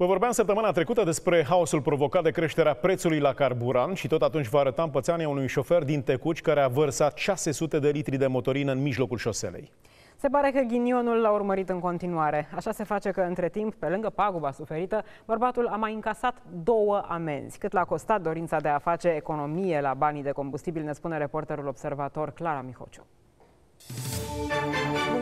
Vă vorbeam săptămâna trecută despre haosul provocat de creșterea prețului la carburant și tot atunci vă arătam pățania unui șofer din Tecuci care a vărsat 600 de litri de motorină în mijlocul șoselei. Se pare că ghinionul l-a urmărit în continuare. Așa se face că, între timp, pe lângă paguba suferită, bărbatul a mai încasat două amenzi. Cât l-a costat dorința de a face economie la banii de combustibil, ne spune reporterul observator Clara Mihociu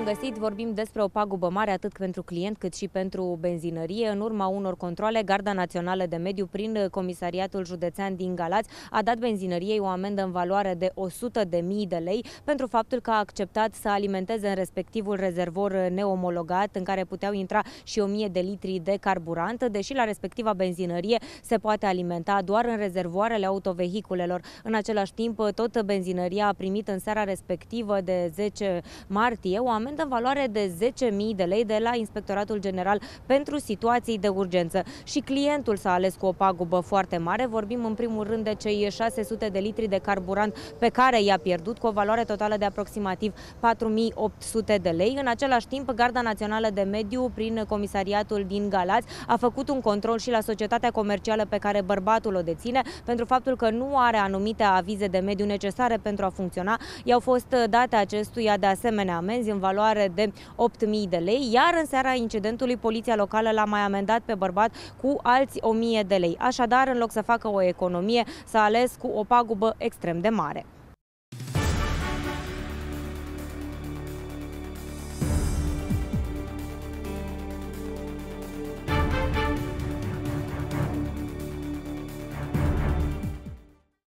găsit! Vorbim despre o pagubă mare atât pentru client cât și pentru benzinărie. În urma unor controle, Garda Națională de Mediu prin Comisariatul Județean din Galați a dat benzinăriei o amendă în valoare de 100.000 de lei pentru faptul că a acceptat să alimenteze în respectivul rezervor neomologat în care puteau intra și 1.000 de litri de carburant, deși la respectiva benzinărie se poate alimenta doar în rezervoarele autovehiculelor. În același timp, tot benzinăria a primit în seara respectivă de 10 martie o amendă amendă în valoare de 10.000 de lei de la Inspectoratul General pentru situații de urgență. Și clientul s-a ales cu o pagubă foarte mare. Vorbim în primul rând de cei 600 de litri de carburant pe care i-a pierdut, cu o valoare totală de aproximativ 4.800 de lei. În același timp, Garda Națională de Mediu, prin comisariatul din Galați, a făcut un control și la societatea comercială pe care bărbatul o deține pentru faptul că nu are anumite avize de mediu necesare pentru a funcționa. I-au fost date acestuia de asemenea amenzi în valoare valoare de 8.000 de lei, iar în seara incidentului poliția locală l-a mai amendat pe bărbat cu alți 1.000 de lei. Așadar, în loc să facă o economie, s-a ales cu o pagubă extrem de mare.